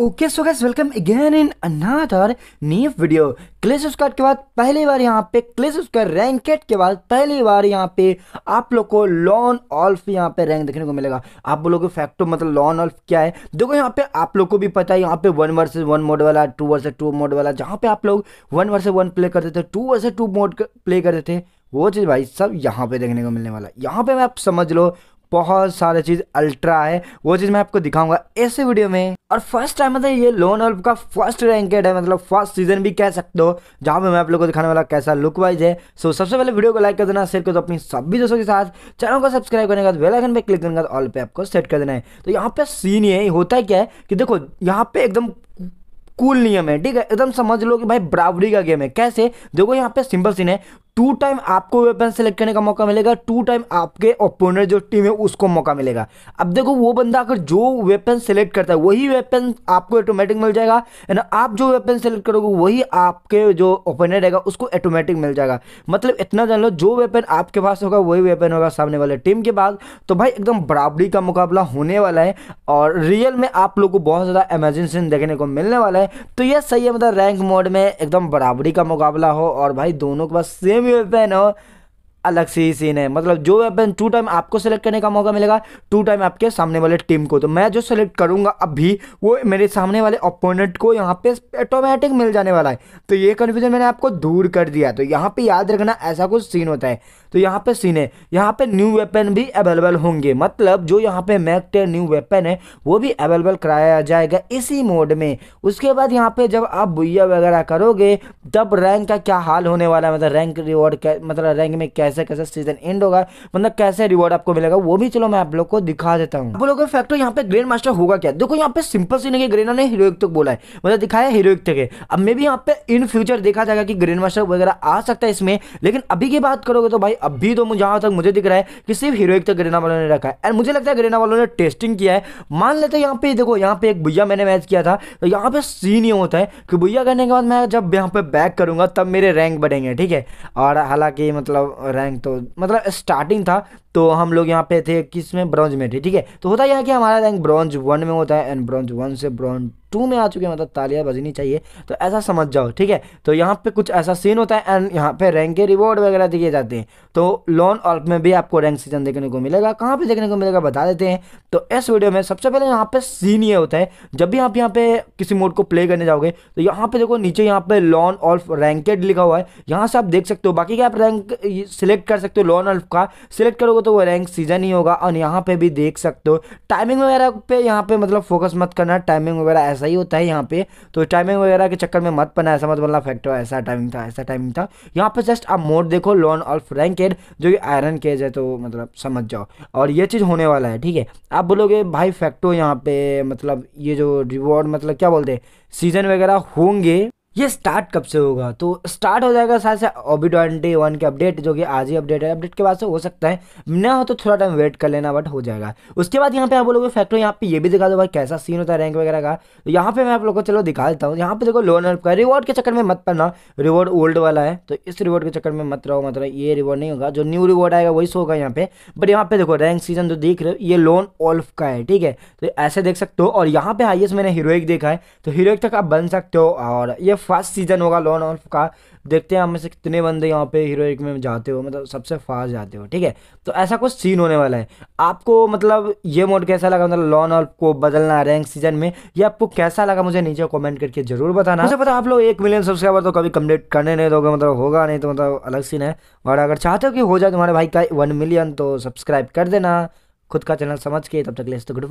okay so guys welcome again in another new video clash squad के बाद पहली बार यहाँ पे क्लेश स्क्वाड रैंकेट के बाद पहली बार यहाँ पे आप लोग को लॉन ऑल्फ यहाँ पे रैंक देखने को मिलेगा आप को फैक्टो तो मतलब लॉन ऑल्फ क्या है देखो यहाँ पे आप लोग को भी पता है यहाँ पे वन वर्सेज वन मोड वाला टू वर्सेज टू मोड वाला जहाँ पे आप लोग वन वर्सेज वन प्ले करते थे two versus two mode play करते थे वो चीज़ भाई सब यहाँ पे देखने को मिलने वाला है यहाँ पे मैं आप समझ लो बहुत सारे चीज़ अल्ट्रा है वो चीज़ मैं आपको दिखाऊंगा ऐसे वीडियो में और फर्स्ट टाइम मतलब ये लोन ऑल्फ का फर्स्ट रैंकेड है मतलब फर्स्ट सीजन भी कह सकते हो जहां पे मैं आप लोगों को दिखाने वाला कैसा लुक वाइज है सो सबसे पहले वीडियो को लाइक कर देना शेयर कर दो अपनी सभी दोस्तों के साथ चैनल को सब्सक्राइब करने के बाद वेलाइकन पे क्लिक करने का ऑल पे आपको सेट कर देना है तो यहाँ पे सीन ये होता है क्या है कि देखो यहाँ पे एकदम कूल नियम है ठीक है एकदम समझ लो कि भाई बराबरी का गेम है कैसे देखो यहाँ पे सिंपल सीन है टू टाइम आपको वेपन सेलेक्ट करने का मौका मिलेगा टू टाइम आपके ओपोनेंट जो टीम है उसको मौका मिलेगा अब देखो वो बंदा अगर जो वेपन सेलेक्ट करता है वही वेपन आपको ऑटोमेटिक मिल जाएगा एंड आप जो वेपन सेलेक्ट करोगे वही आपके जो ओपोनेंट रहेगा उसको ऑटोमेटिक मिल जाएगा मतलब इतना जान लो जो वेपन आपके पास होगा वही वेपन होगा सामने वाले टीम के पास तो भाई एकदम बराबरी का मुकाबला होने वाला है और रियल में आप लोग को बहुत ज़्यादा एमरजेंसी देखने को मिलने वाला है तो यह सही है मतलब रैंक मोड में एकदम बराबरी का मुकाबला हो और भाई दोनों के पास सेम 有呗，哦。अलग से ही सीन है मतलब जो वेपन टू टाइम आपको सेलेक्ट करने का मौका मिलेगा टू टाइम आपके सामने वाले टीम को तो मैं जो सेलेक्ट करूंगा अभी वो मेरे सामने वाले ओपोनेंट को यहाँ पे ऑटोमेटिक मिल जाने वाला है तो ये कन्फ्यूजन मैंने आपको दूर कर दिया तो यहाँ पे याद रखना ऐसा कुछ सीन होता है तो यहाँ पे सीन है यहाँ पे न्यू वेपन भी अवेलेबल होंगे मतलब जो यहाँ पे मैक्ट न्यू वेपन है वो भी अवेलेबल कराया जाएगा इसी मोड में उसके बाद यहाँ पे जब आप बुया वगैरह करोगे तब रैंक का क्या हाल होने वाला है मतलब रैंक रिवॉर्ड मतलब रैंक में कैसे कैसे कैसे सीजन एंड होगा मतलब कैसे रिवॉर्ड आपको मिलेगा वो भी चलो मैं आप लोग को दिखा देता हूँ आप लोग फैक्टर यहाँ पे ग्रेन मास्टर होगा क्या देखो यहाँ पे सिंपल सी नहीं ग्रेना ने हीरोइक तक तो बोला है मतलब दिखाया हीरोइक तक है अब मे भी यहाँ पे इन फ्यूचर देखा जाएगा कि ग्रेन मास्टर वगैरह आ सकता है इसमें लेकिन अभी की बात करोगे तो भाई अभी तो जहां तक मुझे दिख रहा है कि सिर्फ हीरोइक तक ग्रेना वालों ने रखा है एंड मुझे लगता है ग्रेना वालों ने टेस्टिंग किया है मान लेते यहाँ पे देखो यहाँ पे एक भैया मैंने मैच किया था तो यहाँ पे सीन ये होता है कि भैया करने के बाद मैं जब यहाँ पे बैक करूंगा तब मेरे रैंक बढ़ेंगे ठीक है और हालांकि मतलब रैंक रैंक तो मतलब स्टार्टिंग था तो हम लोग यहाँ पे थे किस में ब्रॉन्ज में थे ठीक है तो होता यह है कि हमारा रैंक ब्रॉन्ज वन में होता है एंड ब्रॉन्ज वन से ब्रॉन्ज टू में आ चुके हैं मतलब तालियां बजनी चाहिए तो ऐसा समझ जाओ ठीक है तो यहाँ पे कुछ ऐसा सीन होता है एंड यहाँ पे रैंक के रिवॉर्ड वगैरह दिए जाते हैं तो लोन ऑल्प में भी आपको रैंक सीजन देखने को मिलेगा कहाँ पे देखने को मिलेगा बता देते हैं तो इस वीडियो में सबसे पहले यहाँ पे सीन ये होता है जब भी आप यहाँ पे किसी मोड को प्ले करने जाओगे तो यहाँ पे देखो नीचे यहाँ पे लॉन ऑल्फ रैंकेड लिखा हुआ है यहाँ से आप देख सकते हो बाकी क्या आप रैंक सिलेक्ट कर सकते हो लॉन ऑल्फ का सिलेक्ट करोगे तो वो रैंक सीजन ही होगा और यहाँ पे भी देख सकते हो टाइमिंग वगैरह पे यहाँ पे मतलब फोकस मत करना टाइमिंग वगैरह ऐसा ही होता है यहाँ पे तो टाइमिंग वगैरह के चक्कर में मत पना ऐसा मत बोलना फैक्टर ऐसा टाइमिंग था ऐसा टाइमिंग था यहाँ पर जस्ट आप मोड देखो लॉन और फ्रेंकेड जो कि आयरन केज है तो मतलब समझ जाओ और ये चीज़ होने वाला है ठीक है आप बोलोगे भाई फैक्टो यहाँ पे मतलब ये जो रिवॉर्ड मतलब क्या बोलते हैं सीजन वगैरह होंगे ये स्टार्ट कब से होगा तो स्टार्ट हो जाएगा शायद से ओबी ट्वेंटी वन के अपडेट जो कि आज ही अपडेट है अपडेट के बाद से हो सकता है ना हो तो थोड़ा टाइम वेट कर लेना बट हो जाएगा उसके बाद यहाँ पे आप लोगों को फैक्ट्री यहाँ पे ये भी दिखा दो भाई कैसा सीन होता है रैंक वगैरह का तो यहाँ पे मैं आप लोग को चलो दिखा देता हूँ यहाँ पे देखो लोन का रिवॉर्ड के चक्कर में मत पड़ना रिवॉर्ड ओल्ड वाला है तो इस रिवॉर्ड के चक्कर में मत रहो मतलब ये रिवॉर्ड नहीं होगा जो न्यू रिवॉर्ड आएगा वही सो होगा यहाँ पे बट यहाँ पे देखो रैंक सीजन जो देख रहे हो ये लोन ओल्फ का है ठीक है तो ऐसे देख सकते हो और यहाँ पे हाइएस्ट मैंने हीरोइक देखा है तो हीरोइक तक आप बन सकते हो और ये फास्ट सीजन होगा लॉन ऑल्फ का देखते हैं हम से कितने बंदे यहाँ पे हीरो एक में जाते हो मतलब सबसे फास्ट जाते हो ठीक है तो ऐसा कुछ सीन होने वाला है आपको मतलब ये मोड कैसा लगा मतलब लॉन ऑल्फ को बदलना रैंक सीजन में ये आपको कैसा लगा मुझे नीचे कॉमेंट करके जरूर बताना मुझे पता आप लोग एक मिलियन सब्सक्राइबर तो कभी कम्प्लीट करने नहीं दोगे मतलब होगा नहीं तो मतलब अलग सीन है और अगर चाहते हो कि हो जाए तुम्हारे भाई का वन मिलियन तो सब्सक्राइब कर देना खुद का चैनल समझ के तब तक ले तो गुड